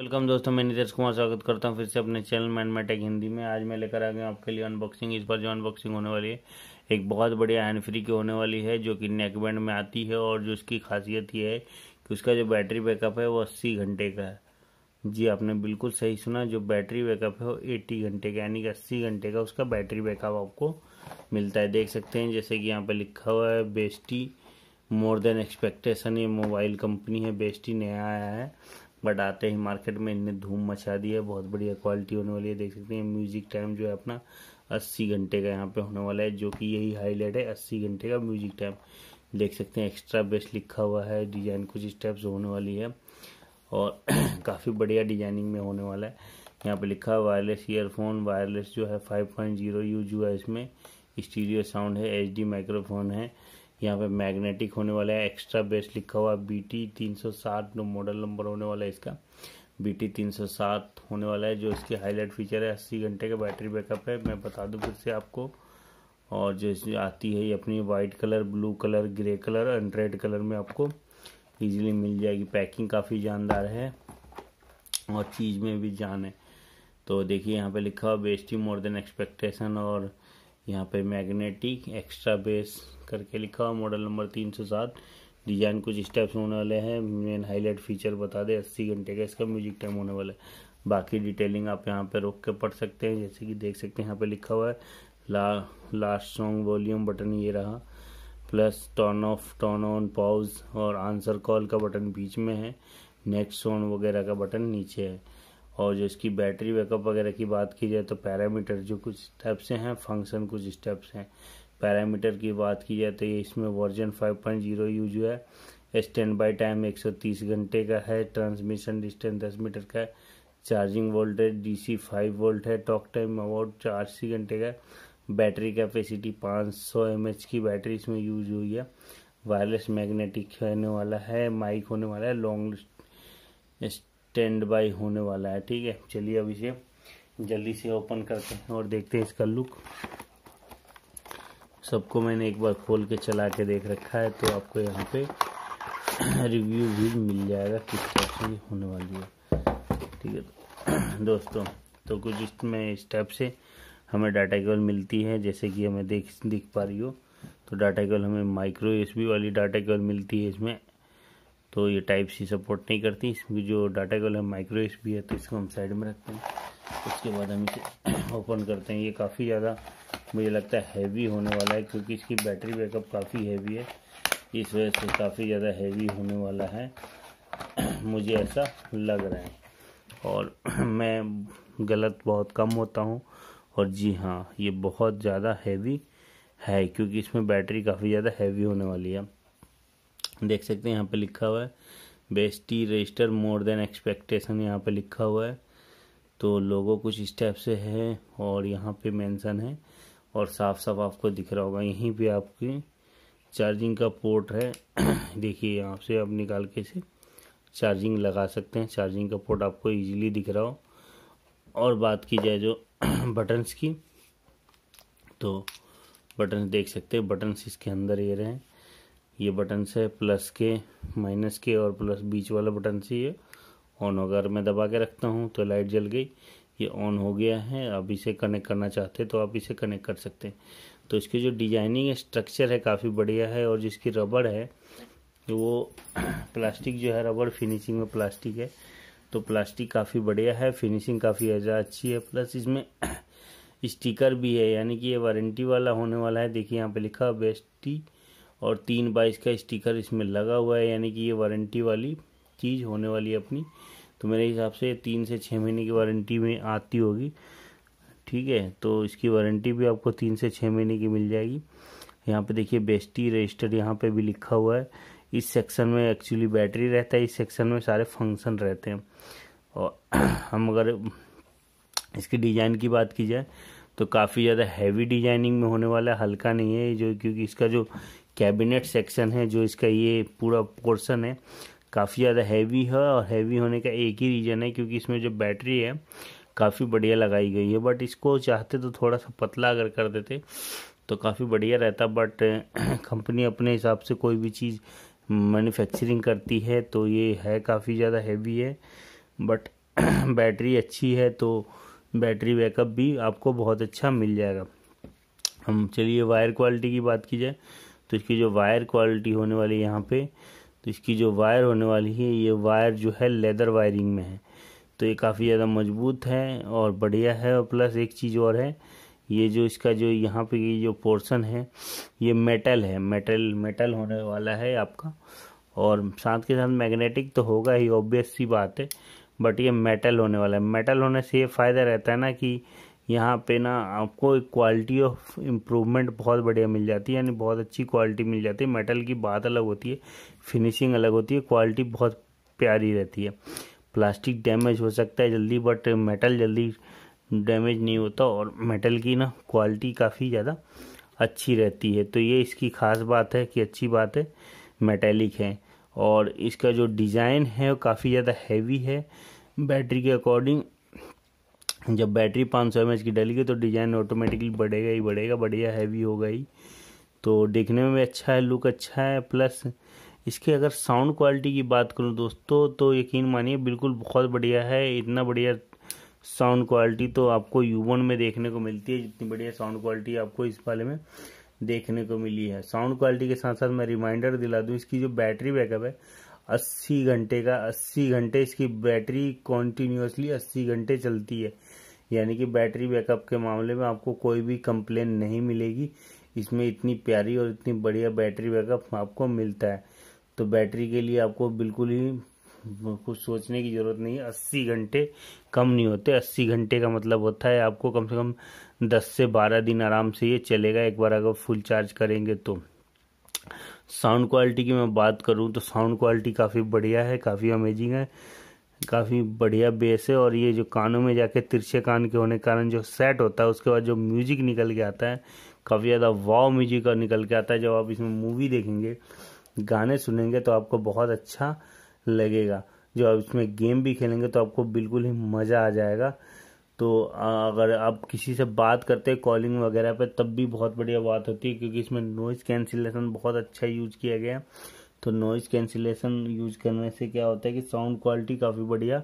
welcome दोस्तों मैं नीतीश कुमार स्वागत करता हूं फिर से अपने चैनल मैन मैटेक हिंदी में आज मैं लेकर आ गया आपके लिए अनबॉक्सिंग इस बार जो अनबॉक्सिंग होने वाली है एक बहुत बढ़िया हैंड फ्री की होने वाली है जो कि नेक बैंड में आती है और जो उसकी खासियत ये है कि उसका जो बैटरी बैकअप है वो अस्सी घंटे का है जी आपने बिल्कुल सही सुना जो बैटरी बैकअप है वो एट्टी घंटे का यानी कि अस्सी घंटे का उसका बैटरी बैकअप आपको मिलता है देख सकते हैं जैसे कि यहाँ पर लिखा हुआ है बेस्टी मोर देन एक्सपेक्टेशन ये मोबाइल कंपनी है बेस्टी नया आया है बट आते ही मार्केट में इनने धूम मचा दी है बहुत बढ़िया क्वालिटी होने वाली है देख सकते हैं म्यूजिक टाइम जो है अपना अस्सी घंटे का यहाँ पे होने वाला है जो कि यही हाईलाइट है अस्सी घंटे का म्यूजिक टाइम देख सकते हैं एक्स्ट्रा बेस्ट लिखा हुआ है डिज़ाइन कुछ स्टेप्स होने वाली है और काफ़ी बढ़िया डिजाइनिंग में होने वाला है यहाँ पे लिखा वायरलेस ईयरफोन वायरलेस जो है 5.0 यूज हुआ है इसमें स्टीरियो साउंड है एचडी माइक्रोफोन है यहाँ पे मैग्नेटिक होने वाला है एक्स्ट्रा बेस लिखा हुआ बी टी तीन सौ सात मॉडल नंबर होने वाला है इसका बी टी तीन सौ सात होने वाला है जो इसकी हाईलाइट फीचर है अस्सी घंटे का बैटरी बैकअप है मैं बता दूँ फिर से आपको और जो आती है ये अपनी white colour blue colour grey colour and red colour में आपको इजीली मिल जाएगी पैकिंग काफ़ी जानदार है और चीज़ में भी जान है तो देखिए यहाँ पे लिखा हुआ बेस्टी मोर देन एक्सपेक्टेशन और यहाँ पे मैग्नेटिक एक्स्ट्रा बेस करके लिखा हुआ मॉडल नंबर तीन सौ सात डिजाइन कुछ स्टेप्स होने वाले हैं मेन हाईलाइट फीचर बता दे अस्सी घंटे का इसका म्यूजिक टाइम होने वाला है बाकी डिटेलिंग आप यहाँ पे रोक के पढ़ सकते हैं जैसे कि देख सकते हैं यहाँ पे लिखा हुआ है ला लास्ट सॉन्ग वॉल्यूम बटन ये रहा plus turn off turn on pause और आंसर कॉल का बटन बीच में है नेक्स्ट सॉन्ग वगैरह का बटन नीचे है और जो इसकी बैटरी बैकअप वगैरह की बात की जाए तो पैरामीटर जो कुछ स्टेप्स हैं फंक्शन कुछ स्टेप्स हैं पैरामीटर की बात की जाए तो इसमें वर्जन 5.0 यूज हुआ है स्टैंड बाई टाइम 130 घंटे का है ट्रांसमिशन डिस्टेंस 10 मीटर का है चार्जिंग वोल्टेज डीसी 5 वोल्ट है टॉक टाइम अबाउट चार सी घंटे का बैटरी कैपेसिटी 500 सौ की बैटरी इसमें यूज हुई है वायरलेस मैग्नेटिक होने वाला है माइक होने वाला है लॉन्ग स्टैंड बाई होने वाला है ठीक है चलिए अब इसे जल्दी से ओपन करते हैं और देखते हैं इसका लुक सबको मैंने एक बार खोल के चला के देख रखा है तो आपको यहाँ पे रिव्यू भी मिल जाएगा किस टाइप से होने वाली है ठीक है तो दोस्तों तो कुछ इसमें इस टाइप से हमें डाटा केबल मिलती है जैसे कि हमें देख दिख पा रही हो तो डाटा केबल हमें माइक्रो एस वाली डाटा केबल मिलती है इसमें तो ये टाइप सी सपोर्ट नहीं करती इसमें जो डाटा केबल है माइक्रो एस है तो इसको हम साइड में रखते हैं उसके बाद हम इसे ओपन करते हैं ये काफ़ी ज़्यादा मुझे लगता है हैवी होने वाला है क्योंकि इसकी बैटरी बैकअप काफ़ी हैवी है इस वजह से काफ़ी ज़्यादा हैवी होने वाला है मुझे ऐसा लग रहा है और मैं गलत बहुत कम होता हूँ और जी हाँ ये बहुत ज़्यादा हैवी है क्योंकि इसमें बैटरी काफ़ी ज़्यादा हैवी होने वाली है देख सकते हैं यहाँ पे लिखा हुआ है Besty register more than expectation यहाँ पे लिखा हुआ है तो लोगों कुछ स्टेप से है और यहाँ पे मेंशन है और साफ साफ आपको दिख रहा होगा यहीं पे आपकी चार्जिंग का पोर्ट है देखिए यहाँ से आप निकाल के इसे चार्जिंग लगा सकते हैं चार्जिंग का पोर्ट आपको इजीली दिख रहा हो और बात की जाए जो बटन्स की तो बटन्स देख सकते हैं बटन्स इसके अंदर ये रहे ये बटन्स है प्लस के माइनस के और प्लस बीच वाला बटन से ये ऑन होगा अगर मैं दबा के रखता हूँ तो लाइट जल गई ये ऑन हो गया है आप इसे कनेक्ट करना चाहते हैं तो आप इसे कनेक्ट कर सकते हैं तो इसकी जो डिजाइनिंग स्ट्रक्चर है काफ़ी बढ़िया है और जिसकी रबड़ है वो प्लास्टिक जो है रबड़ फिनिशिंग में प्लास्टिक है तो प्लास्टिक काफ़ी बढ़िया है फिनिशिंग काफ़ी अच्छी है प्लस इसमें स्टिकर भी है यानी कि ये वारंटी वाला होने वाला है देखिए यहाँ पे लिखा बेस्टी और तीन बाईस का स्टिकर इसमें लगा हुआ है यानी कि ये वारंटी वाली चीज़ होने वाली है अपनी तो मेरे हिसाब से तीन से छः महीने की वारंटी में आती होगी ठीक है तो इसकी वारंटी भी आपको तीन से छः महीने की मिल जाएगी यहाँ पे देखिए बेस्टी रजिस्टर यहाँ पे भी लिखा हुआ है इस सेक्शन में एक्चुअली बैटरी रहता है इस सेक्शन में सारे फंक्शन रहते हैं और हम अगर इसकी डिज़ाइन की बात की जाए तो काफ़ी ज़्यादा हैवी डिजाइनिंग में होने वाला है हल्का नहीं है जो क्योंकि इसका जो कैबिनेट सेक्शन है जो इसका ये पूरा पोर्सन है काफ़ी ज़्यादा हैवी है और हैवी होने का एक ही रीज़न है क्योंकि इसमें जो बैटरी है काफ़ी बढ़िया लगाई गई है बट इसको चाहते तो थोड़ा सा पतला अगर कर देते तो काफ़ी बढ़िया रहता बट कंपनी अपने हिसाब से कोई भी चीज़ मैन्युफैक्चरिंग करती है तो ये है काफ़ी ज़्यादा हैवी है बट बैटरी अच्छी है तो बैटरी बैकअप भी आपको बहुत अच्छा मिल जाएगा हम चलिए वायर क्वालिटी की बात की जाए तो इसकी जो वायर क्वालिटी होने वाली यहाँ पे तो इसकी जो वायर होने वाली है ये वायर जो है लेदर वायरिंग में है तो ये काफ़ी ज़्यादा मजबूत है और बढ़िया है और प्लस एक चीज़ और है ये जो इसका जो यहाँ पे जो पोर्शन है ये मेटल है मेटल मेटल होने वाला है आपका और साथ के साथ मैग्नेटिक तो होगा ही ऑब्वियस सी बात है बट ये मेटल होने वाला है मेटल होने से ये फ़ायदा रहता है ना कि यहाँ पे ना आपको एक क्वालिटी ऑफ इम्प्रूवमेंट बहुत बढ़िया मिल जाती है यानी बहुत अच्छी क्वालिटी मिल जाती है मेटल की बात अलग होती है फिनिशिंग अलग होती है क्वालिटी बहुत प्यारी रहती है प्लास्टिक डैमेज हो सकता है जल्दी बट मेटल जल्दी डैमेज नहीं होता और मेटल की ना क्वालिटी काफ़ी ज़्यादा अच्छी रहती है तो ये इसकी ख़ास बात है कि अच्छी बात है मेटेलिक है और इसका जो डिज़ाइन है वो काफ़ी ज़्यादा हैवी है बैटरी के अकॉर्डिंग जब बैटरी 500 सौ की डलेगी तो डिज़ाइन ऑटोमेटिकली बढ़ेगा ही बढ़ेगा बढ़िया हैवी होगा ही तो देखने में भी अच्छा है लुक अच्छा है प्लस इसके अगर साउंड क्वालिटी की बात करूँ दोस्तों तो यकीन मानिए बिल्कुल बहुत बढ़िया है इतना बढ़िया साउंड क्वालिटी तो आपको यूवन में देखने को मिलती है जितनी बढ़िया साउंड क्वालिटी आपको इस वाले में देखने को मिली है साउंड क्वालिटी के साथ साथ मैं रिमाइंडर दिला दूँ इसकी जो बैटरी बैकअप है अस्सी घंटे का अस्सी घंटे इसकी बैटरी कॉन्टीन्यूसली अस्सी घंटे चलती है यानी कि बैटरी बैकअप के मामले में आपको कोई भी कंप्लेन नहीं मिलेगी इसमें इतनी प्यारी और इतनी बढ़िया बैटरी बैकअप आपको मिलता है तो बैटरी के लिए आपको बिल्कुल ही कुछ सोचने की ज़रूरत नहीं है अस्सी घंटे कम नहीं होते अस्सी घंटे का मतलब होता है आपको कम से कम दस से बारह दिन आराम से ये चलेगा एक बार अगर फुल चार्ज करेंगे तो साउंड क्वालिटी की मैं बात करूँ तो साउंड क्वालिटी काफ़ी बढ़िया है काफ़ी अमेजिंग है काफ़ी बढ़िया बेस है और ये जो कानों में जाके तिरछे कान के होने के कारण जो सेट होता है उसके बाद जो म्यूजिक निकल के आता है काफ़ी ज़्यादा वाव म्यूजिक और निकल के आता है जब आप इसमें मूवी देखेंगे गाने सुनेंगे तो आपको बहुत अच्छा लगेगा जो आप इसमें गेम भी खेलेंगे तो आपको बिल्कुल ही मज़ा आ जाएगा तो अगर आप किसी से बात करते हैं कॉलिंग वगैरह पे तब भी बहुत बढ़िया बात होती है क्योंकि इसमें नॉइज़ कैंसिलेशन बहुत अच्छा यूज किया गया तो नॉइज़ कैंसिलेशन यूज करने से क्या होता है कि साउंड क्वालिटी काफ़ी बढ़िया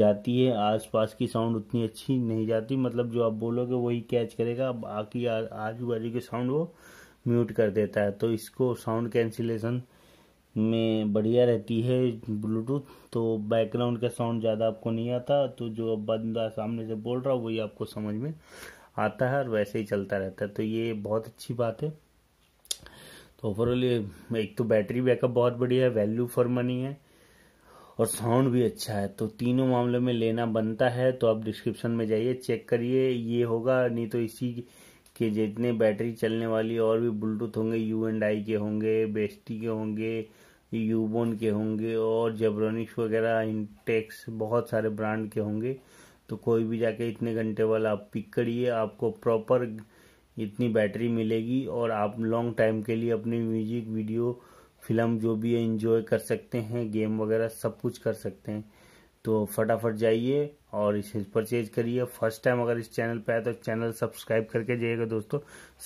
जाती है आसपास की साउंड उतनी अच्छी नहीं जाती मतलब जो आप बोलोगे वही कैच करेगा अब बाकी आजू बाजू के साउंड वो म्यूट कर देता है तो इसको साउंड कैंसिलेशन में बढ़िया रहती है ब्लूटूथ तो बैकग्राउंड का साउंड ज़्यादा आपको नहीं आता तो जो बंदा सामने से बोल रहा हो वही आपको समझ में आता है और वैसे ही चलता रहता है तो ये बहुत अच्छी बात है तो ओवरऑल ये एक तो बैटरी बैकअप बहुत बढ़िया है वैल्यू फॉर मनी है और साउंड भी अच्छा है तो तीनों मामलों में लेना बनता है तो आप डिस्क्रिप्शन में जाइए चेक करिए ये होगा नहीं तो इसी के जितने बैटरी चलने वाली और भी ब्लूटूथ होंगे यू एंड आई के होंगे बेस्टी के होंगे यूबोन के होंगे और जबरोनिक्स वगैरह इंटेक्स बहुत सारे ब्रांड के होंगे तो कोई भी जाके इतने घंटे वाला आप पिक करिए आपको प्रॉपर इतनी बैटरी मिलेगी और आप लॉन्ग टाइम के लिए अपनी म्यूजिक वीडियो फिल्म जो भी है इन्जॉय कर सकते हैं गेम वगैरह सब कुछ कर सकते हैं तो फटाफट जाइए और इसे परचेज करिए फर्स्ट टाइम अगर इस चैनल पे आए तो चैनल सब्सक्राइब करके जाइएगा दोस्तों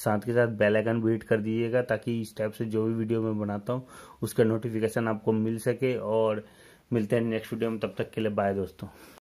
साथ के साथ बेल आइकन भी हिट कर दीजिएगा ताकि इस टाइप से जो भी वीडियो मैं बनाता हूँ उसका नोटिफिकेशन आपको मिल सके और मिलते हैं नेक्स्ट वीडियो में तब तक के लिए बाय दोस्तों